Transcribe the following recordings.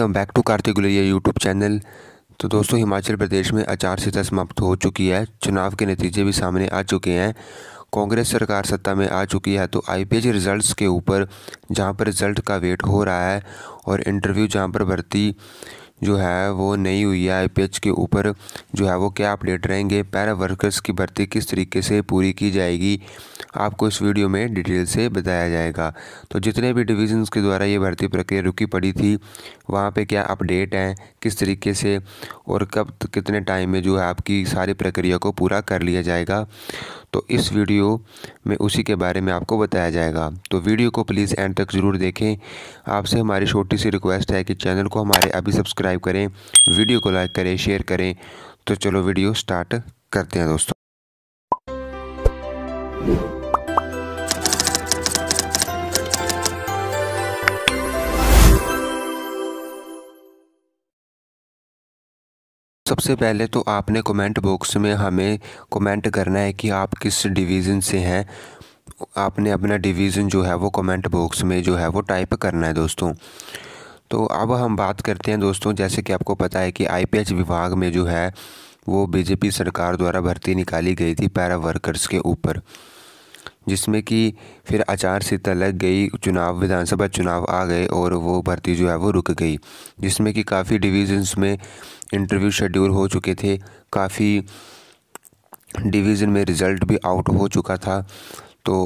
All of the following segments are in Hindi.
welcome back to Kartik Gulariya YouTube channel तो दोस्तों हिमाचल प्रदेश में आचार संहिता समाप्त हो चुकी है चुनाव के नतीजे भी सामने आ चुके हैं कांग्रेस सरकार सत्ता में आ चुकी है तो आई पी रिज़ल्ट के ऊपर जहाँ पर रिज़ल्ट का वेट हो रहा है और इंटरव्यू जहाँ पर भर्ती जो है वो नई हुई है आई के ऊपर जो है वो क्या अपडेट रहेंगे पैरा वर्कर्स की भर्ती किस तरीके से पूरी की जाएगी आपको इस वीडियो में डिटेल से बताया जाएगा तो जितने भी डिविजन्स के द्वारा ये भर्ती प्रक्रिया रुकी पड़ी थी वहाँ पर क्या अपडेट हैं किस तरीके से और कब कितने टाइम में जो है आपकी सारी प्रक्रिया को पूरा कर लिया जाएगा तो इस वीडियो में उसी के बारे में आपको बताया जाएगा तो वीडियो को प्लीज़ एंड तक ज़रूर देखें आपसे हमारी छोटी सी रिक्वेस्ट है कि चैनल को हमारे अभी सब्सक्राइब सब्सक्राइब करें वीडियो को लाइक करें शेयर करें तो चलो वीडियो स्टार्ट करते हैं दोस्तों सबसे पहले तो आपने कमेंट बॉक्स में हमें कमेंट करना है कि आप किस डिवीज़न से हैं आपने अपना डिवीज़न जो है वो कमेंट बॉक्स में जो है वो टाइप करना है दोस्तों तो अब हम बात करते हैं दोस्तों जैसे कि आपको पता है कि आईपीएच विभाग में जो है वो बीजेपी सरकार द्वारा भर्ती निकाली गई थी पैरा वर्कर्स के ऊपर जिसमें कि फिर आचार संहिता लग गई चुनाव विधानसभा चुनाव आ गए और वो भर्ती जो है वो रुक गई जिसमें कि काफ़ी डिवीजन्स में इंटरव्यू शेड्यूल हो चुके थे काफ़ी डिवीज़न में रिज़ल्ट भी आउट हो चुका था तो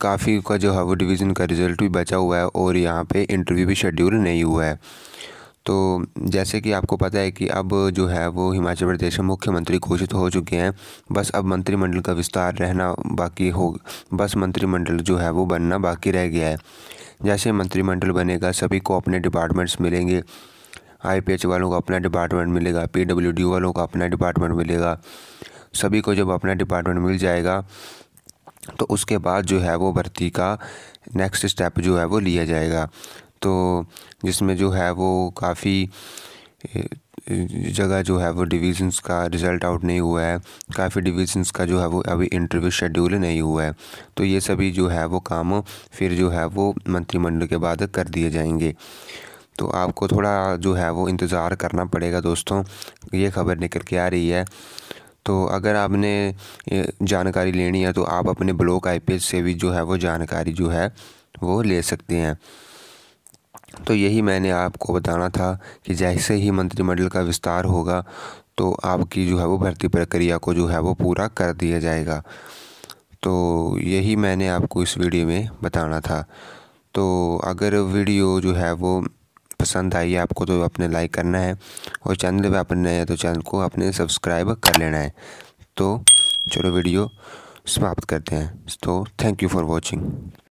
काफ़ी का जो है वो डिवीज़न का रिज़ल्ट भी बचा हुआ है और यहाँ पे इंटरव्यू भी शेड्यूल नहीं हुआ है तो जैसे कि आपको पता है कि अब जो है वो हिमाचल प्रदेश में मुख्यमंत्री घोषित हो चुके हैं बस अब मंत्रिमंडल का विस्तार रहना बाकी हो बस मंत्रिमंडल जो है वो बनना बाकी रह गया है जैसे मंत्रिमंडल बनेगा सभी को अपने डिपार्टमेंट्स मिलेंगे आईपीएच वालों को अपना डिपार्टमेंट मिलेगा पीडब्ल्यूडी वालों को अपना डिपार्टमेंट मिलेगा सभी को जब अपना डिपार्टमेंट मिल जाएगा तो उसके बाद जो है वो भर्ती का नेक्स्ट स्टेप जो है वो लिया जाएगा तो जिसमें जो है वो काफ़ी जगह जो है वो डिवीज़न्स का रिज़ल्ट आउट नहीं हुआ है काफ़ी डिवीज़न्स का जो है वो अभी इंटरव्यू शेड्यूल नहीं हुआ है तो ये सभी जो है वो काम फिर जो है वो मंत्रिमंडल के बाद कर दिए जाएंगे तो आपको थोड़ा जो है वो इंतज़ार करना पड़ेगा दोस्तों ये खबर निकल के आ रही है तो अगर आपने जानकारी लेनी है तो आप अपने ब्लॉक आई से भी जो है वो जानकारी जो है वो ले सकते हैं तो यही मैंने आपको बताना था कि जैसे ही मंत्रिमंडल का विस्तार होगा तो आपकी जो है वो भर्ती प्रक्रिया को जो है वो पूरा कर दिया जाएगा तो यही मैंने आपको इस वीडियो में बताना था तो अगर वीडियो जो है वो पसंद आई है आपको तो आपने लाइक करना है और चैनल पे आपने नए तो चैनल को आपने सब्सक्राइब कर लेना है तो चलो वीडियो समाप्त करते हैं तो थैंक यू फॉर वॉचिंग